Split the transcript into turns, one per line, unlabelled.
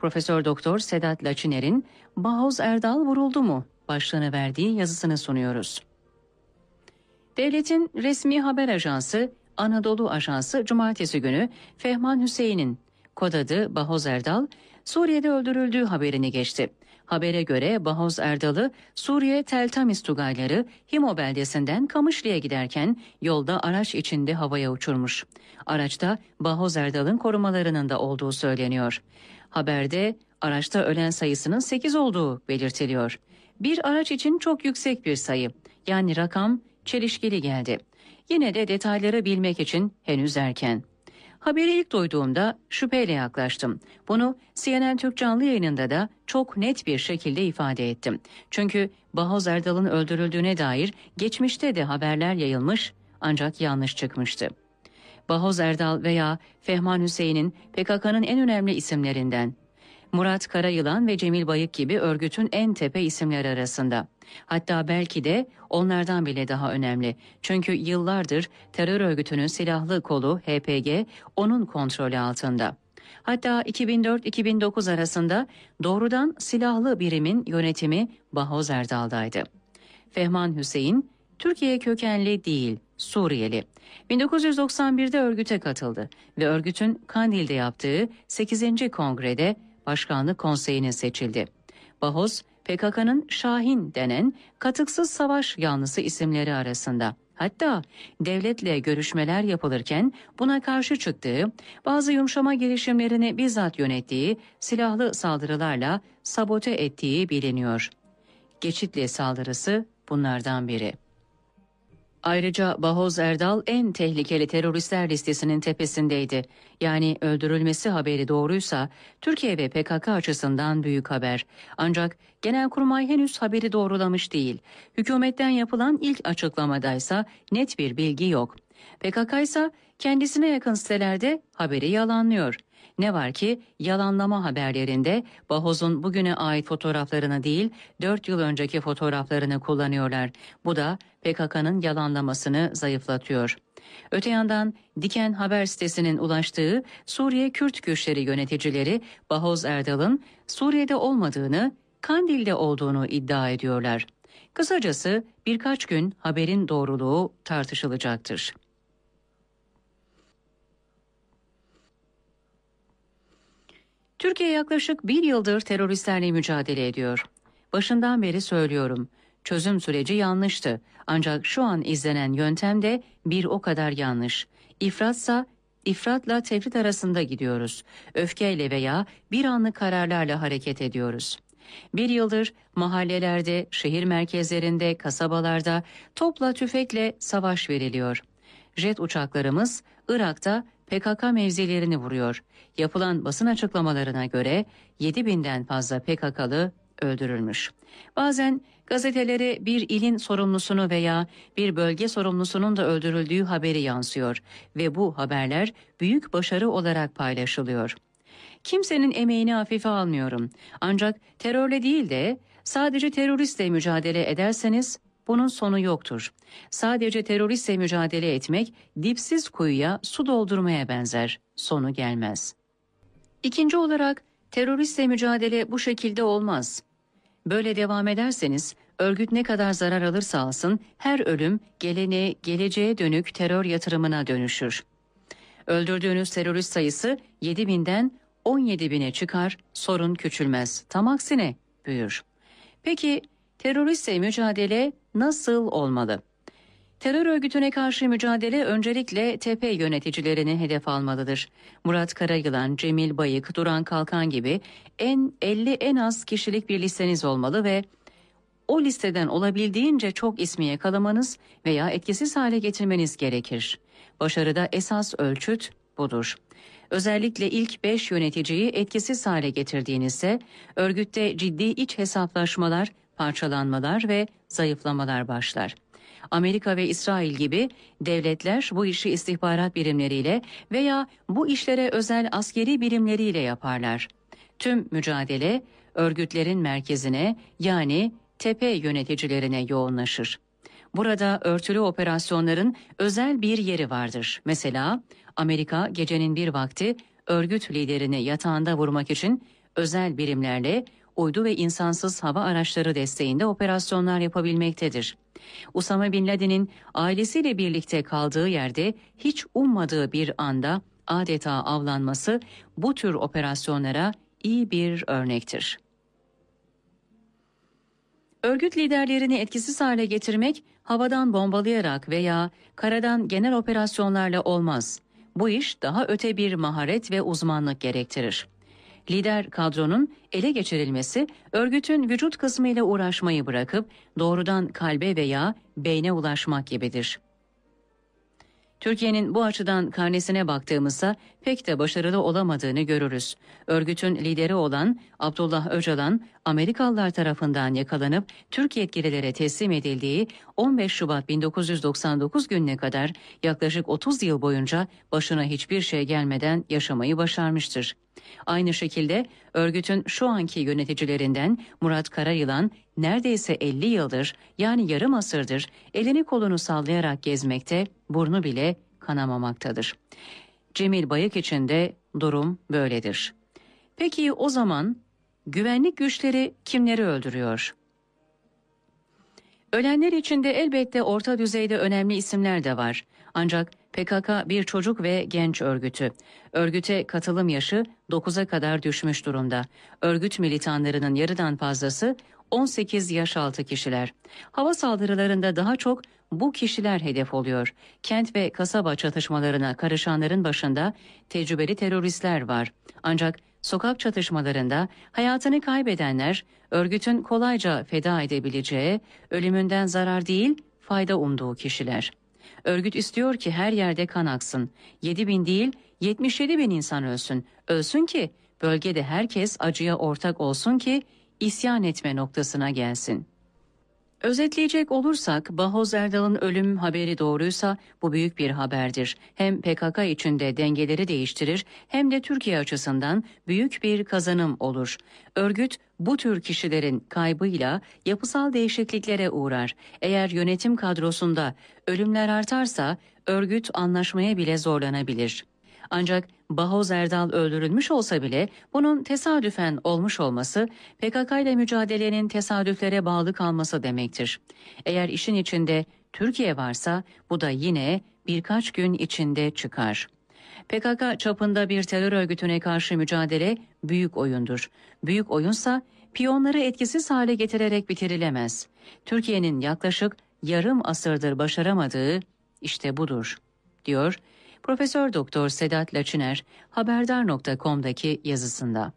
Profesör Doktor Sedat Laçiner'in Bahoz Erdal vuruldu mu başlığını verdiği yazısını sunuyoruz. Devletin resmi haber ajansı Anadolu Ajansı cumartesi günü Fehman Hüseyin'in kod adı Bahoz Erdal Suriye'de öldürüldüğü haberini geçti. Habere göre Bahoz Erdal'ı Suriye Tel Tamiz Tugayları Himo beldesinden Kamışlı'ya giderken yolda araç içinde havaya uçurmuş. Araçta Bahoz Erdal'ın korumalarının da olduğu söyleniyor. Haberde araçta ölen sayısının 8 olduğu belirtiliyor. Bir araç için çok yüksek bir sayı yani rakam çelişkili geldi. Yine de detayları bilmek için henüz erken. Haberi ilk duyduğumda şüpheyle yaklaştım. Bunu CNN Türk canlı yayınında da çok net bir şekilde ifade ettim. Çünkü Bahoz Erdal'ın öldürüldüğüne dair geçmişte de haberler yayılmış ancak yanlış çıkmıştı. Bahoz Erdal veya Fehman Hüseyin'in PKK'nın en önemli isimlerinden. Murat Karayılan ve Cemil Bayık gibi örgütün en tepe isimleri arasında. Hatta belki de onlardan bile daha önemli. Çünkü yıllardır terör örgütünün silahlı kolu HPG onun kontrolü altında. Hatta 2004-2009 arasında doğrudan silahlı birimin yönetimi Bahoz Erdal'daydı. Fehman Hüseyin Türkiye kökenli değil, Suriyeli. 1991'de örgüte katıldı ve örgütün Kandil'de yaptığı 8. kongrede başkanlık konseyine seçildi. Bahos, PKK'nın Şahin denen katıksız savaş yanlısı isimleri arasında. Hatta devletle görüşmeler yapılırken buna karşı çıktığı, bazı yumuşama girişimlerini bizzat yönettiği, silahlı saldırılarla sabote ettiği biliniyor. Geçitli saldırısı bunlardan biri. Ayrıca Bahoz Erdal en tehlikeli teröristler listesinin tepesindeydi. Yani öldürülmesi haberi doğruysa Türkiye ve PKK açısından büyük haber. Ancak Genelkurmay henüz haberi doğrulamış değil. Hükümetten yapılan ilk açıklamadaysa net bir bilgi yok. PKK ise kendisine yakın sitelerde haberi yalanlıyor. Ne var ki yalanlama haberlerinde Bahoz'un bugüne ait fotoğraflarını değil 4 yıl önceki fotoğraflarını kullanıyorlar. Bu da PKK'nın yalanlamasını zayıflatıyor. Öte yandan Diken haber sitesinin ulaştığı Suriye Kürt güçleri yöneticileri Bahoz Erdal'ın Suriye'de olmadığını, Kandil'de olduğunu iddia ediyorlar. Kısacası birkaç gün haberin doğruluğu tartışılacaktır. Türkiye yaklaşık bir yıldır teröristlerle mücadele ediyor. Başından beri söylüyorum, çözüm süreci yanlıştı. Ancak şu an izlenen yöntem de bir o kadar yanlış. İfratsa ifratla tefrit arasında gidiyoruz. Öfkeyle veya bir anlık kararlarla hareket ediyoruz. Bir yıldır mahallelerde, şehir merkezlerinde, kasabalarda topla tüfekle savaş veriliyor. Jet uçaklarımız Irak'ta PKK mevzilerini vuruyor. Yapılan basın açıklamalarına göre 7 binden fazla PKK'lı öldürülmüş. Bazen gazetelere bir ilin sorumlusunu veya bir bölge sorumlusunun da öldürüldüğü haberi yansıyor ve bu haberler büyük başarı olarak paylaşılıyor. Kimsenin emeğini hafife almıyorum. Ancak terörle değil de sadece teröristle mücadele ederseniz bunun sonu yoktur. Sadece teröristle mücadele etmek dipsiz kuyuya su doldurmaya benzer. Sonu gelmez. İkinci olarak teröristle mücadele bu şekilde olmaz. Böyle devam ederseniz örgüt ne kadar zarar alırsa alsın her ölüm gelene geleceğe dönük terör yatırımına dönüşür. Öldürdüğünüz terörist sayısı 7 17000'e çıkar, sorun küçülmez. Tam aksine büyür. Peki teröristle mücadele nasıl olmalı? Terör örgütüne karşı mücadele öncelikle tepe yöneticilerini hedef almalıdır. Murat Karayılan, Cemil Bayık, Duran Kalkan gibi en 50 en az kişilik bir listeniz olmalı ve o listeden olabildiğince çok ismi yakalamanız veya etkisiz hale getirmeniz gerekir. Başarıda esas ölçüt budur. Özellikle ilk 5 yöneticiyi etkisiz hale getirdiğinizde örgütte ciddi iç hesaplaşmalar parçalanmalar ve zayıflamalar başlar. Amerika ve İsrail gibi devletler bu işi istihbarat birimleriyle veya bu işlere özel askeri birimleriyle yaparlar. Tüm mücadele örgütlerin merkezine yani tepe yöneticilerine yoğunlaşır. Burada örtülü operasyonların özel bir yeri vardır. Mesela Amerika gecenin bir vakti örgüt liderini yatağında vurmak için özel birimlerle uydu ve insansız hava araçları desteğinde operasyonlar yapabilmektedir. Usama Bin Laden'in ailesiyle birlikte kaldığı yerde hiç ummadığı bir anda adeta avlanması bu tür operasyonlara iyi bir örnektir. Örgüt liderlerini etkisiz hale getirmek havadan bombalayarak veya karadan genel operasyonlarla olmaz. Bu iş daha öte bir maharet ve uzmanlık gerektirir. Lider kadronun ele geçirilmesi örgütün vücut kısmıyla uğraşmayı bırakıp doğrudan kalbe veya beyne ulaşmak gibidir. Türkiye'nin bu açıdan karnesine baktığımızda pek de başarılı olamadığını görürüz. Örgütün lideri olan Abdullah Öcalan, Amerikalılar tarafından yakalanıp Türk yetkililere teslim edildiği 15 Şubat 1999 gününe kadar yaklaşık 30 yıl boyunca başına hiçbir şey gelmeden yaşamayı başarmıştır. Aynı şekilde örgütün şu anki yöneticilerinden Murat Karayılan neredeyse 50 yıldır yani yarım asırdır elini kolunu sallayarak gezmekte, burnu bile kanamamaktadır. Cemil Bayık için de durum böyledir. Peki o zaman güvenlik güçleri kimleri öldürüyor? Ölenler içinde elbette orta düzeyde önemli isimler de var. Ancak PKK bir çocuk ve genç örgütü. Örgüte katılım yaşı 9'a kadar düşmüş durumda. Örgüt militanlarının yarıdan fazlası 18 yaş altı kişiler. Hava saldırılarında daha çok bu kişiler hedef oluyor. Kent ve kasaba çatışmalarına karışanların başında tecrübeli teröristler var. Ancak sokak çatışmalarında hayatını kaybedenler örgütün kolayca feda edebileceği, ölümünden zarar değil fayda umduğu kişiler. Örgüt istiyor ki her yerde kan aksın. 7 bin değil 77 bin insan ölsün. Ölsün ki bölgede herkes acıya ortak olsun ki isyan etme noktasına gelsin. Özetleyecek olursak Bahoz Erdal'ın ölüm haberi doğruysa bu büyük bir haberdir. Hem PKK içinde dengeleri değiştirir hem de Türkiye açısından büyük bir kazanım olur. Örgüt bu tür kişilerin kaybıyla yapısal değişikliklere uğrar. Eğer yönetim kadrosunda ölümler artarsa örgüt anlaşmaya bile zorlanabilir. Ancak Bahoz Erdal öldürülmüş olsa bile bunun tesadüfen olmuş olması PKK ile mücadelenin tesadüflere bağlı kalması demektir. Eğer işin içinde Türkiye varsa bu da yine birkaç gün içinde çıkar. PKK çapında bir terör örgütüne karşı mücadele büyük oyundur. Büyük oyunsa piyonları etkisiz hale getirerek bitirilemez. Türkiye'nin yaklaşık yarım asırdır başaramadığı işte budur, diyor Profesör Doktor Sedat Laçiner haberdar.com'daki yazısında.